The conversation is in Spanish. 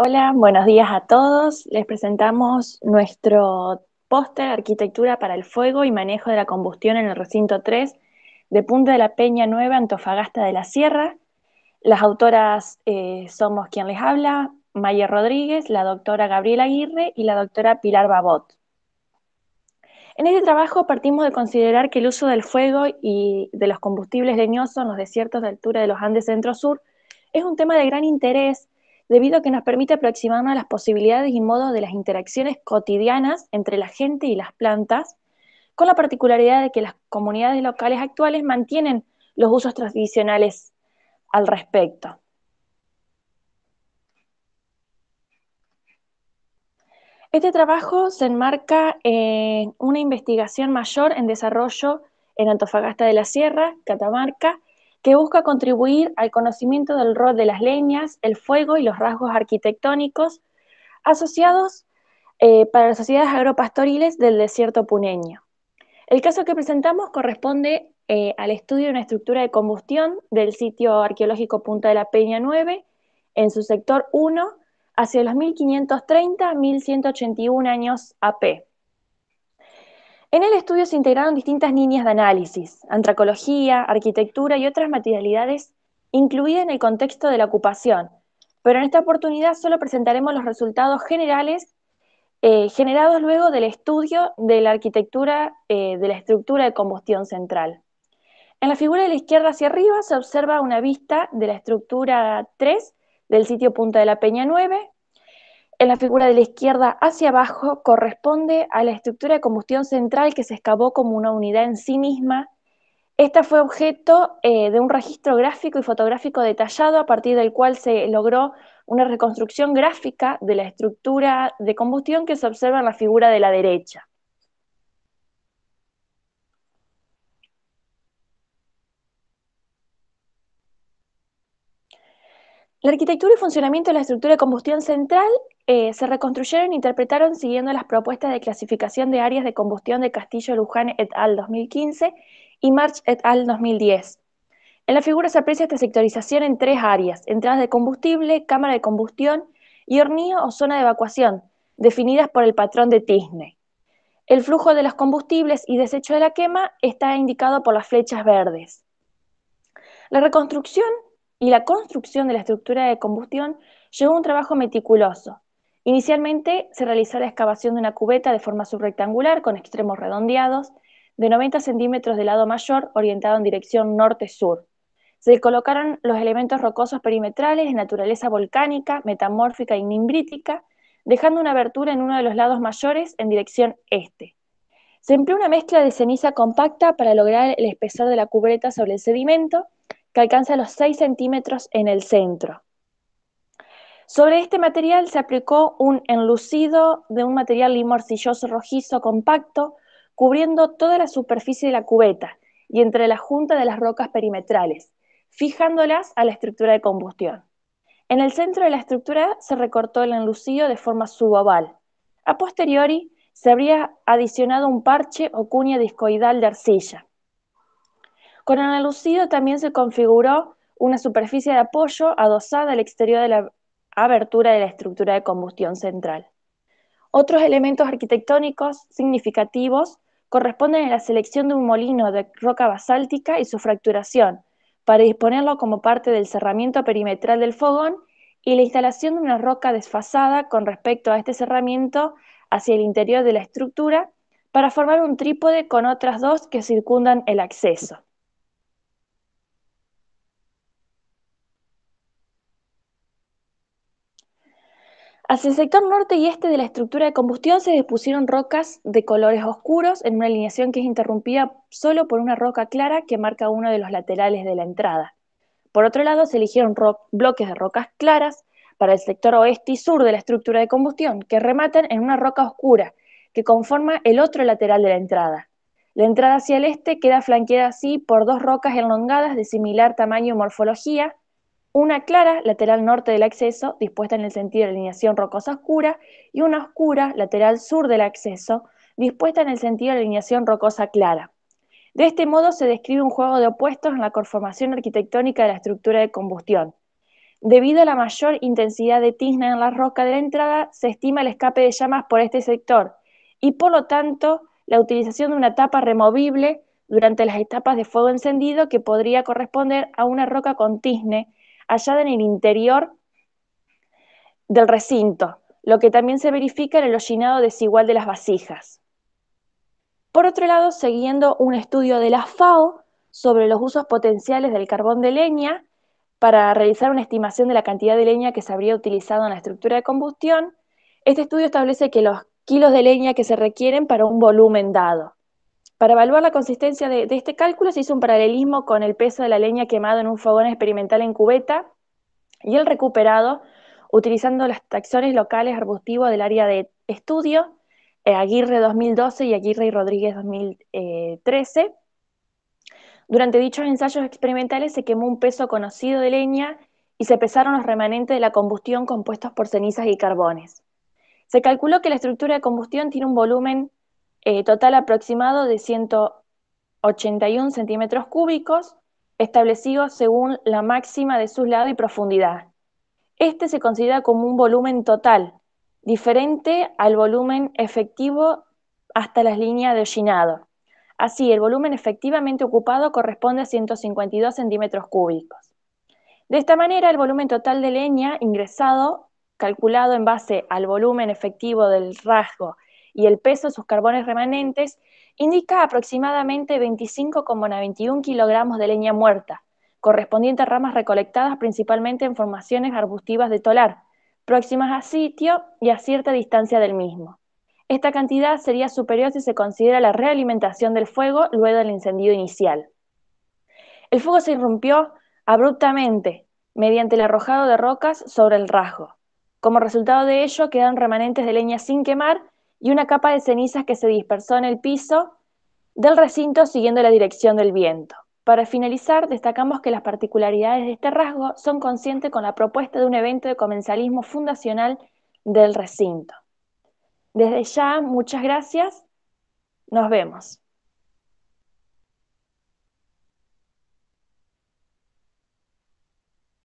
Hola, buenos días a todos. Les presentamos nuestro póster Arquitectura para el Fuego y Manejo de la Combustión en el Recinto 3 de Punta de la Peña Nueva, Antofagasta de la Sierra. Las autoras eh, somos quien les habla, Maya Rodríguez, la doctora Gabriela Aguirre y la doctora Pilar Babot. En este trabajo partimos de considerar que el uso del fuego y de los combustibles leñosos en los desiertos de altura de los Andes Centro-Sur es un tema de gran interés debido a que nos permite aproximarnos a las posibilidades y modos de las interacciones cotidianas entre la gente y las plantas, con la particularidad de que las comunidades locales actuales mantienen los usos tradicionales al respecto. Este trabajo se enmarca en una investigación mayor en desarrollo en Antofagasta de la Sierra, Catamarca, que busca contribuir al conocimiento del rol de las leñas, el fuego y los rasgos arquitectónicos asociados eh, para las sociedades agropastoriles del desierto puneño. El caso que presentamos corresponde eh, al estudio de una estructura de combustión del sitio arqueológico Punta de la Peña 9, en su sector 1, hacia los 1530-1181 años AP. En el estudio se integraron distintas líneas de análisis, antracología, arquitectura y otras materialidades incluidas en el contexto de la ocupación, pero en esta oportunidad solo presentaremos los resultados generales eh, generados luego del estudio de la arquitectura eh, de la estructura de combustión central. En la figura de la izquierda hacia arriba se observa una vista de la estructura 3 del sitio Punta de la Peña 9, en la figura de la izquierda hacia abajo corresponde a la estructura de combustión central que se excavó como una unidad en sí misma. Esta fue objeto eh, de un registro gráfico y fotográfico detallado a partir del cual se logró una reconstrucción gráfica de la estructura de combustión que se observa en la figura de la derecha. La arquitectura y funcionamiento de la estructura de combustión central eh, se reconstruyeron e interpretaron siguiendo las propuestas de clasificación de áreas de combustión de Castillo Luján et al. 2015 y March et al. 2010. En la figura se aprecia esta sectorización en tres áreas, entradas de combustible, cámara de combustión y hornillo o zona de evacuación, definidas por el patrón de Tisne. El flujo de los combustibles y desecho de la quema está indicado por las flechas verdes. La reconstrucción y la construcción de la estructura de combustión llevó un trabajo meticuloso. Inicialmente se realizó la excavación de una cubeta de forma subrectangular con extremos redondeados de 90 centímetros de lado mayor orientado en dirección norte-sur. Se colocaron los elementos rocosos perimetrales de naturaleza volcánica, metamórfica y nimbrítica, dejando una abertura en uno de los lados mayores en dirección este. Se empleó una mezcla de ceniza compacta para lograr el espesor de la cubeta sobre el sedimento que alcanza los 6 centímetros en el centro. Sobre este material se aplicó un enlucido de un material limorcilloso rojizo compacto, cubriendo toda la superficie de la cubeta y entre la junta de las rocas perimetrales, fijándolas a la estructura de combustión. En el centro de la estructura se recortó el enlucido de forma suboval. A posteriori se habría adicionado un parche o cuña discoidal de arcilla. Con el también se configuró una superficie de apoyo adosada al exterior de la abertura de la estructura de combustión central. Otros elementos arquitectónicos significativos corresponden a la selección de un molino de roca basáltica y su fracturación, para disponerlo como parte del cerramiento perimetral del fogón y la instalación de una roca desfasada con respecto a este cerramiento hacia el interior de la estructura para formar un trípode con otras dos que circundan el acceso. Hacia el sector norte y este de la estructura de combustión se dispusieron rocas de colores oscuros en una alineación que es interrumpida solo por una roca clara que marca uno de los laterales de la entrada. Por otro lado, se eligieron bloques de rocas claras para el sector oeste y sur de la estructura de combustión, que rematan en una roca oscura, que conforma el otro lateral de la entrada. La entrada hacia el este queda flanqueada así por dos rocas elongadas de similar tamaño y morfología, una clara lateral norte del acceso, dispuesta en el sentido de alineación rocosa oscura, y una oscura lateral sur del acceso, dispuesta en el sentido de alineación rocosa clara. De este modo se describe un juego de opuestos en la conformación arquitectónica de la estructura de combustión. Debido a la mayor intensidad de tizna en la roca de la entrada, se estima el escape de llamas por este sector y por lo tanto la utilización de una tapa removible durante las etapas de fuego encendido que podría corresponder a una roca con tizne allá en el interior del recinto, lo que también se verifica en el hollinado desigual de las vasijas. Por otro lado, siguiendo un estudio de la FAO sobre los usos potenciales del carbón de leña, para realizar una estimación de la cantidad de leña que se habría utilizado en la estructura de combustión, este estudio establece que los kilos de leña que se requieren para un volumen dado. Para evaluar la consistencia de, este cálculo se hizo un paralelismo con el peso de la leña quemada en un fogón experimental en cubeta y el recuperado utilizando las taxones locales arbustivos del área de estudio, eh, Aguirre 2012 y Aguirre y Rodríguez 2013. Durante dichos ensayos experimentales se quemó un peso conocido de leña y se pesaron los remanentes de la combustión compuestos por cenizas y carbones. Se calculó que la estructura de combustión tiene un volumen eh, total aproximado de 181 centímetros cúbicos, establecido según la máxima de sus lados y profundidad. Este se considera como un volumen total, diferente al volumen efectivo hasta las líneas de hollinado. Así, el volumen efectivamente ocupado corresponde a 152 centímetros cúbicos. De esta manera, el volumen total de leña ingresado, calculado en base al volumen efectivo del rasgo y el peso de sus carbones remanentes, indica aproximadamente 25,91 kilogramos de leña muerta, correspondiente a ramas recolectadas principalmente en formaciones arbustivas de tolar, próximas a sitio y a cierta distancia del mismo. Esta cantidad sería superior si se considera la realimentación del fuego luego del incendio inicial. El fuego se irrumpió abruptamente mediante el arrojado de rocas sobre el rasgo. Como resultado de ello, quedan remanentes de leña sin quemar y una capa de cenizas que se dispersó en el piso del recinto siguiendo la dirección del viento. Para finalizar, destacamos que las particularidades de este rasgo son conscientes con la propuesta de un evento de comensalismo fundacional del recinto. Desde ya, muchas gracias. Nos vemos.